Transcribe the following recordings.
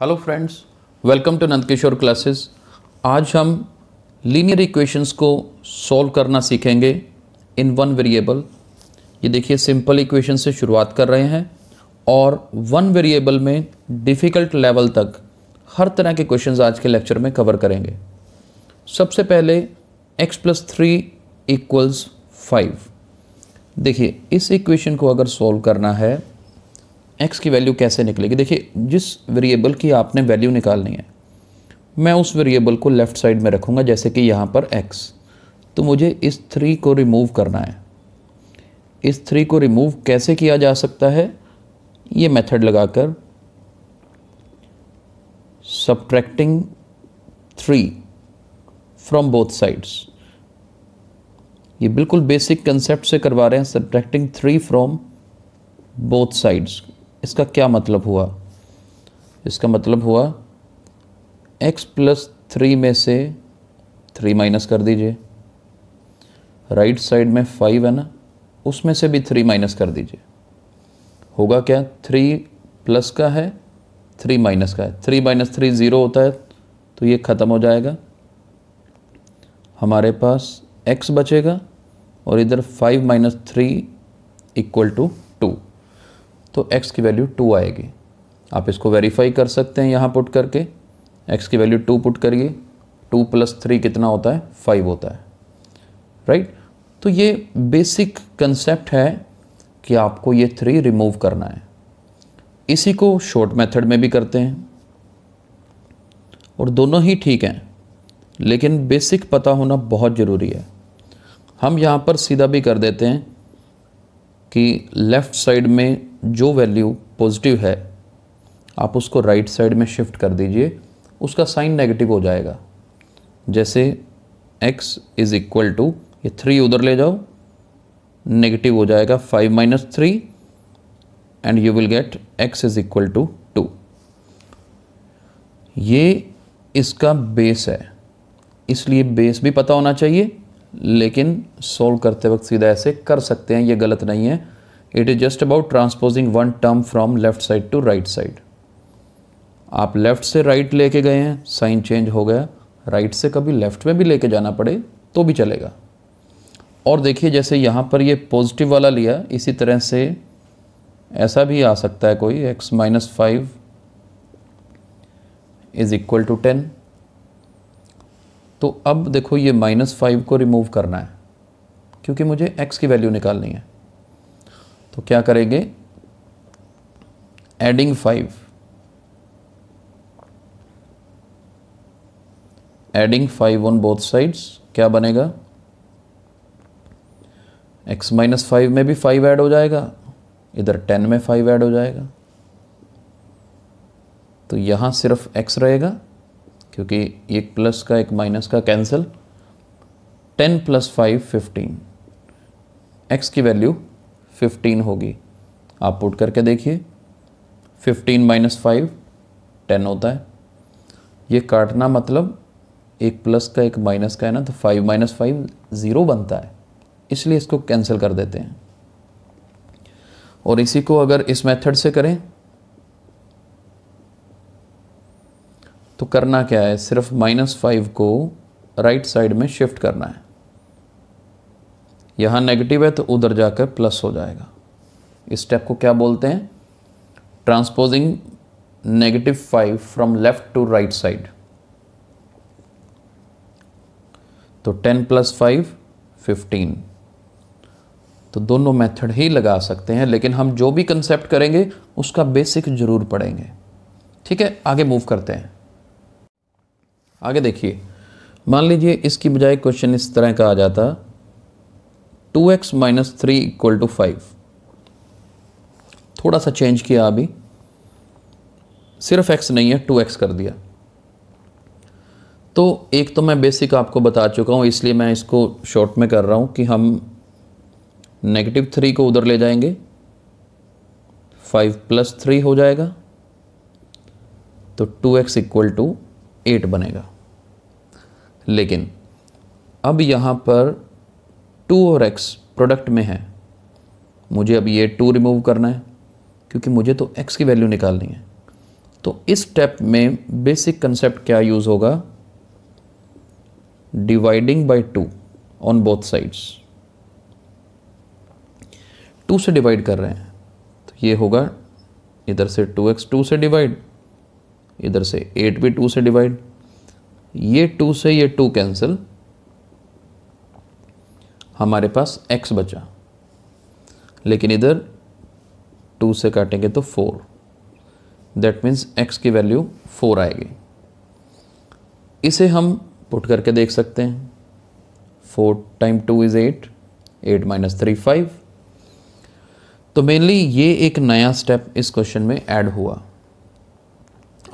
Hello friends welcome to Nandkishore classes आज हम linear equations को सॉल्व करना सीखेंगे इन वन वेरिएबल ये देखिए सिंपल इक्वेशन से शुरुआत कर रहे हैं और वन वेरिएबल में डिफ़िकल्ट लेवल तक हर तरह के क्वेश्चंस आज के लेक्चर में कवर करेंगे सबसे पहले x plus three equals five देखिए इस इक्वेशन को अगर सॉल्व करना है एक्स की वैल्यू कैसे निकलेगी देखिए जिस वेरिएबल की आपने वैल्यू निकालनी है मैं उस वेरिएबल को लेफ़्ट साइड में रखूँगा जैसे कि यहाँ पर एक्स तो मुझे इस थ्री को रिमूव करना है इस थ्री को रिमूव कैसे किया जा सकता है ये मेथड लगाकर subtracting three from both sides ये बिल्कुल बेसिक कंसेप्ट से करवा रहे हैं subtracting three from both sides इसका क्या मतलब हुआ इसका मतलब हुआ x प्लस थ्री में से थ्री माइनस कर दीजिए राइट साइड में फाइव है ना उसमें से भी थ्री माइनस कर दीजिए होगा क्या थ्री प्लस का है थ्री माइनस का है थ्री माइनस थ्री ज़ीरो होता है तो ये ख़त्म हो जाएगा हमारे पास एक्स बचेगा और इधर five minus three equal to तो x की वैल्यू टू आएगी आप इसको वेरीफाई कर सकते हैं यहाँ पुट करके x की वैल्यू टू पुट करिए टू प्लस थ्री कितना होता है फाइव होता है राइट right? तो ये बेसिक कंसेप्ट है कि आपको ये थ्री रिमूव करना है इसी को शॉर्ट मेथड में भी करते हैं और दोनों ही ठीक हैं लेकिन बेसिक पता होना बहुत ज़रूरी है हम यहाँ पर सीधा भी कर देते हैं कि लेफ़्ट साइड में जो वैल्यू पॉजिटिव है आप उसको राइट right साइड में शिफ्ट कर दीजिए उसका साइन नेगेटिव हो जाएगा जैसे x इज़ इक्वल टू ये थ्री उधर ले जाओ नेगेटिव हो जाएगा five minus three and you will get x is equal to two ये इसका बेस है इसलिए बेस भी पता होना चाहिए लेकिन सोल्व करते वक्त सीधा ऐसे कर सकते हैं ये गलत नहीं है it is just about transposing one term from left side to right side आप लेफ़्ट से राइट right लेके गए हैं साइन चेंज हो गया राइट right से कभी लेफ़्ट में भी लेके जाना पड़े तो भी चलेगा और देखिए जैसे यहाँ पर ये पॉजिटिव वाला लिया इसी तरह से ऐसा भी आ सकता है कोई x minus five is equal to ten तो अब देखो ये माइनस फाइव को रिमूव करना है क्योंकि मुझे एक्स की वैल्यू निकालनी है तो क्या करेंगे adding five adding five on both sides क्या बनेगा एक्स माइनस फाइव में भी फाइव ऐड हो जाएगा इधर टेन में फाइव ऐड हो जाएगा तो यहां सिर्फ एक्स रहेगा क्योंकि एक प्लस का एक माइनस का cancel ten plus five fifteen x की वैल्यू फिफ्टीन होगी आप पुट करके देखिए फिफ्टीन माइनस फाइव टेन होता है ये काटना मतलब एक प्लस का एक माइनस का है ना तो फाइव माइनस फाइव ज़ीरो बनता है इसलिए इसको कैंसिल कर देते हैं और इसी को अगर इस मेथड से करें तो करना क्या है सिर्फ माइनस फाइव को राइट साइड में शिफ्ट करना है यहाँ नेगेटिव है तो उधर जाकर प्लस हो जाएगा इस स्टेप को क्या बोलते हैं transposing negative five from left to right side तो टेन प्लस फाइव फिफ्टीन तो दोनों मेथड ही लगा सकते हैं लेकिन हम जो भी कंसेप्ट करेंगे उसका बेसिक ज़रूर पढ़ेंगे ठीक है आगे मूव करते हैं आगे देखिए मान लीजिए इसकी बजाय क्वेश्चन इस तरह का आ जाता two x minus three equal to five थोड़ा सा चेंज किया अभी सिर्फ एक्स नहीं है टू एक्स कर दिया तो एक तो मैं बेसिक आपको बता चुका हूँ इसलिए मैं इसको शॉर्ट में कर रहा हूँ कि हम नेगेटिव थ्री को उधर ले जाएंगे फाइव प्लस थ्री हो जाएगा तो two x equal to eight बनेगा लेकिन अब यहाँ पर टू और एक्स प्रोडक्ट में है मुझे अब ये टू रिमूव करना है क्योंकि मुझे तो एक्स की वैल्यू निकालनी है तो इस स्टेप में बेसिक कंसेप्ट क्या यूज़ होगा dividing by two on both sides two से डिवाइड कर रहे हैं तो ये होगा इधर से टू एक्स टू से डिवाइड इधर से एट भी टू से डिवाइड ये टू से ये टू कैंसिल हमारे पास एक्स बचा लेकिन इधर टू से काटेंगे तो फोर दैट मीन्स एक्स की वैल्यू फोर आएगी इसे हम पुट करके देख सकते हैं four time two is eight eight minus three five तो मेनली ये एक नया स्टेप इस क्वेश्चन में ऐड हुआ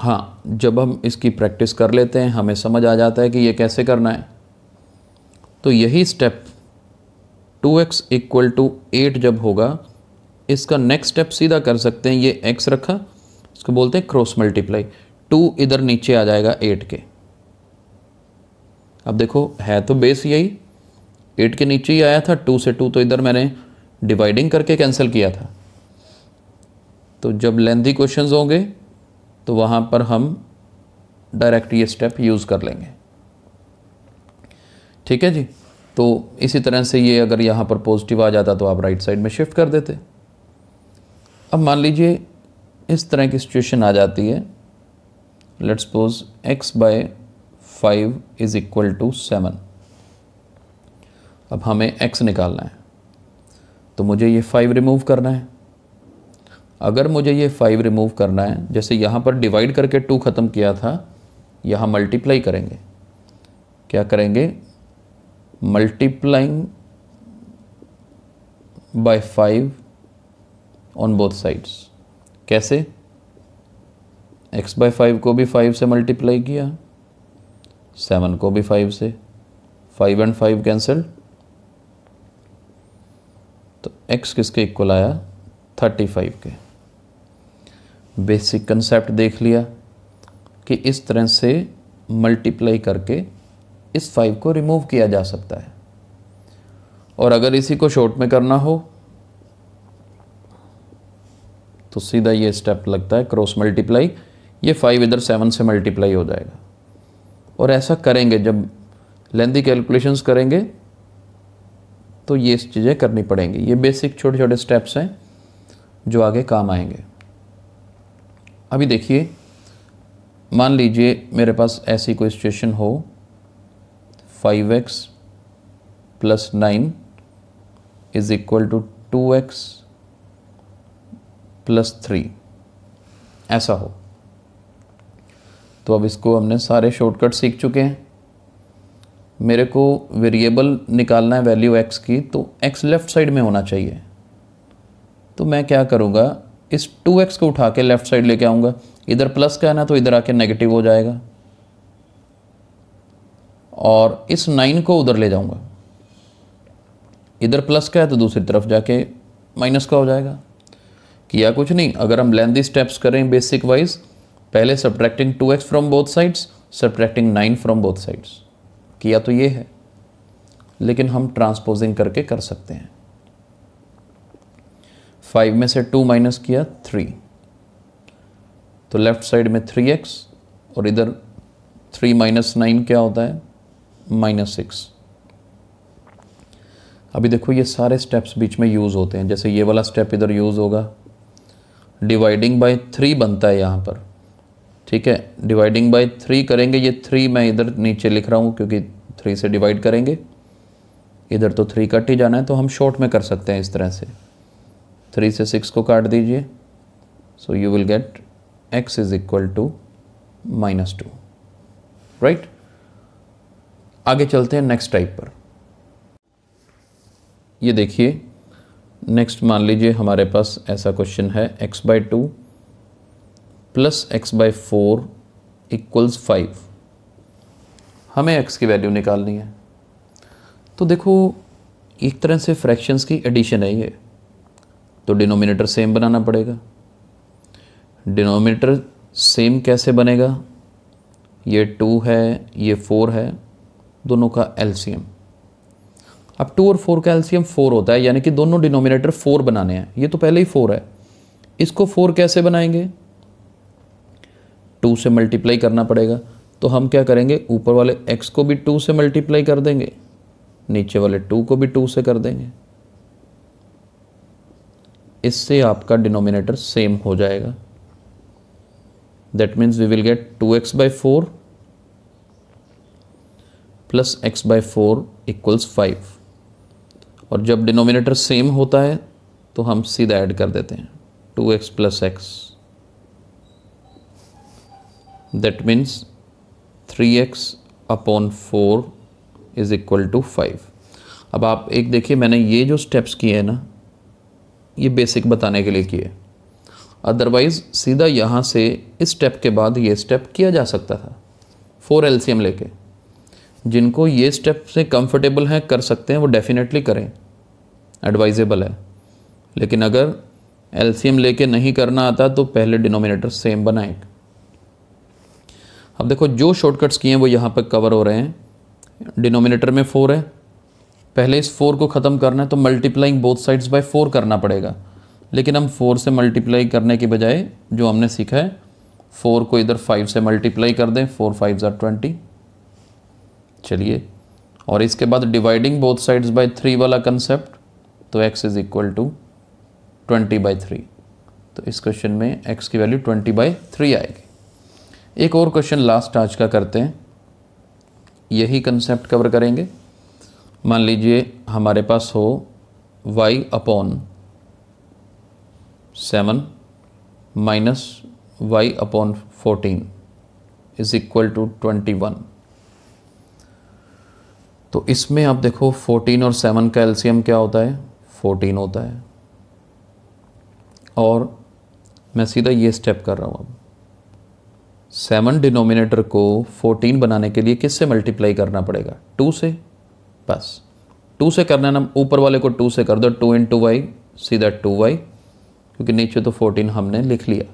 हाँ जब हम इसकी प्रैक्टिस कर लेते हैं हमें समझ आ जाता है कि ये कैसे करना है तो यही step 2x x equal to eight जब होगा इसका नेक्स्ट स्टेप सीधा कर सकते हैं ये x रखा इसको बोलते हैं क्रॉस मल्टीप्लाई टू इधर नीचे आ जाएगा एट के अब देखो है तो बेस यही एट के नीचे ही आया था टू से टू तो इधर मैंने डिवाइडिंग करके कैंसिल किया था तो जब लेंदी क्वेश्चंस होंगे तो वहाँ पर हम डायरेक्ट ये स्टेप यूज़ कर लेंगे ठीक है जी तो इसी तरह से ये अगर यहाँ पर पॉजिटिव आ जाता तो आप राइट साइड में शिफ्ट कर देते अब मान लीजिए इस तरह की सिचुएशन आ जाती है let's suppose x by five is equal to seven अब हमें एक्स निकालना है तो मुझे ये फाइव रिमूव करना है अगर मुझे ये फाइव रिमूव करना है जैसे यहाँ पर डिवाइड करके टू ख़त्म किया था यहाँ मल्टीप्लाई करेंगे क्या करेंगे multiplying by five on both sides कैसे एक्स बाय फाइव को भी फाइव से मल्टीप्लाई किया सेवन को भी फाइव से फाइव एंड फाइव कैंसल तो एक्स किसके इक्वल आया थर्टी फाइव के बेसिक कंसेप्ट देख लिया कि इस तरह से मल्टीप्लाई करके इस फाइव को रिमूव किया जा सकता है और अगर इसी को शॉर्ट में करना हो तो सीधा ये स्टेप लगता है क्रॉस मल्टीप्लाई ये फाइव इधर सेवन से मल्टीप्लाई हो जाएगा और ऐसा करेंगे जब लेंदी कैलकुलेशंस करेंगे तो ये चीज़ें करनी पड़ेंगी ये बेसिक छोटे छोटे स्टेप्स हैं जो आगे काम आएंगे अभी देखिए मान लीजिए मेरे पास ऐसी कोई सिचुएशन हो five x plus nine is equal to two x plus three ऐसा हो तो अब इसको हमने सारे शॉर्टकट सीख चुके हैं मेरे को वेरिएबल निकालना है वैल्यू एक्स की तो एक्स लेफ़्ट साइड में होना चाहिए तो मैं क्या करूँगा इस टू एक्स को उठा के लेफ्ट साइड लेके आऊंगा इधर प्लस का है ना तो इधर आके नेगेटिव हो जाएगा और इस नाइन को उधर ले जाऊंगा इधर प्लस का है तो दूसरी तरफ जाके माइनस का हो जाएगा किया कुछ नहीं अगर हम लेंदी स्टेप्स करें बेसिक वाइज पहले subtracting two x from both sides subtracting nine from both sides किया तो ये है लेकिन हम ट्रांसपोजिंग करके कर सकते हैं फाइव में से टू माइनस किया थ्री तो लेफ्ट साइड में थ्री एक्स और इधर थ्री माइनस नाइन क्या होता है माइनस सिक्स अभी देखो ये सारे स्टेप्स बीच में यूज़ होते हैं जैसे ये वाला स्टेप इधर यूज़ होगा डिवाइडिंग बाय थ्री बनता है यहाँ पर ठीक है डिवाइडिंग बाय थ्री करेंगे ये थ्री मैं इधर नीचे लिख रहा हूँ क्योंकि थ्री से डिवाइड करेंगे इधर तो थ्री कट ही जाना है तो हम शॉर्ट में कर सकते हैं इस तरह से थ्री से सिक्स को काट दीजिए so you will get x is equal to minus two right आगे चलते हैं नेक्स्ट टाइप पर ये देखिए नेक्स्ट मान लीजिए हमारे पास ऐसा क्वेश्चन है x by two plus x by four equals five हमें x की वैल्यू निकालनी है तो देखो एक तरह से फ्रैक्शंस की एडिशन है ये तो डिनोमिनेटर सेम बनाना पड़ेगा डिनोमिनेटर सेम कैसे बनेगा ये टू है ये फोर है दोनों का एलसीएम अब टू और फोर का एलसीएम फोर होता है यानी कि दोनों डिनोमिनेटर फोर बनाने हैं ये तो पहले ही फोर है इसको फोर कैसे बनाएंगे टू से मल्टीप्लाई करना पड़ेगा तो हम क्या करेंगे ऊपर वाले एक्स को भी टू से मल्टीप्लाई कर देंगे नीचे वाले टू को भी टू से कर देंगे इससे आपका डिनोमिनेटर सेम हो जाएगा that means we will get two x by four plus x by four equals five और जब डिनोमिनेटर सेम होता है तो हम सीधा ऐड कर देते हैं two x plus x that means three x upon four is equal to five अब आप एक देखिए मैंने ये जो स्टेप्स किए हैं ना ये बेसिक बताने के लिए किए अदरवाइज़ सीधा यहाँ से इस स्टेप के बाद ये स्टेप किया जा सकता था फोर एल लेके जिनको ये स्टेप से कंफर्टेबल हैं कर सकते हैं वो डेफिनेटली करें एडवाइजेबल है लेकिन अगर एल लेके नहीं करना आता तो पहले डिनोमिनेटर सेम बनाएं अब देखो जो शॉर्टकट्स किए हैं वो यहाँ पर कवर हो रहे हैं डिनोमिनेटर में फोर है पहले इस फोर को ख़त्म करना है तो multiplying both sides by four करना पड़ेगा लेकिन हम फोर से मल्टीप्लाई करने के बजाय जो हमने सीखा है फोर को इधर फाइव से मल्टीप्लाई कर दें फोर फाइव ज़ार ट्वेंटी चलिए और इसके बाद dividing both sides by three वाला कंसेप्ट तो x is equal to twenty by three तो इस क्वेश्चन में एक्स की वैल्यू ट्वेंटी बाई थ्री आएगी एक और क्वेश्चन लास्ट आज का करते हैं यही कंसेप्ट कवर करेंगे मान लीजिए हमारे पास हो y upon seven minus y upon fourteen is equal to twenty one तो इसमें आप देखो फोर्टीन और सेवन का एल्सियम क्या होता है फोर्टीन होता है और मैं सीधा ये स्टेप कर रहा हूँ अब सेवन डिनोमिनेटर को फोर्टीन बनाने के लिए किससे मल्टीप्लाई करना पड़ेगा टू से बस टू से करना है ना ऊपर वाले को टू से कर दो टू इन टू वाई सीधा टू वाई क्योंकि नीचे तो फोर्टीन हमने लिख लिया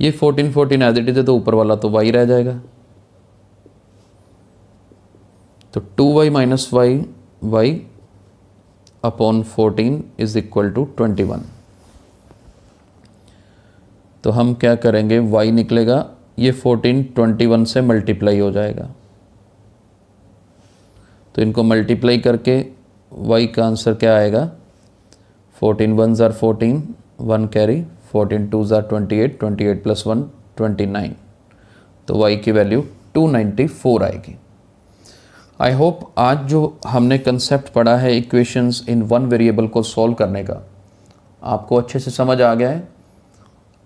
ये fourteen fourteen as it is तो ऊपर वाला तो वाई रह जाएगा तो two y minus y y upon fourteen is equal to twenty one तो हम क्या करेंगे y निकलेगा ये 14 21 से मल्टीप्लाई हो जाएगा तो इनको मल्टीप्लाई करके वाई का आंसर क्या आएगा फोर्टीन वन ज़ार fourteen one carry fourteen two ज़ार twenty eight twenty eight plus one twenty nine तो वाई की वैल्यू टू नाइन्टी फोर आएगी आई होप आज जो हमने कंसेप्ट पढ़ा है इक्वेशंस इन वन वेरिएबल को सॉल्व करने का आपको अच्छे से समझ आ गया है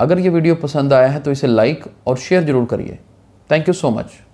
अगर ये वीडियो पसंद आया है तो इसे लाइक और शेयर ज़रूर करिए थैंक यू सो मच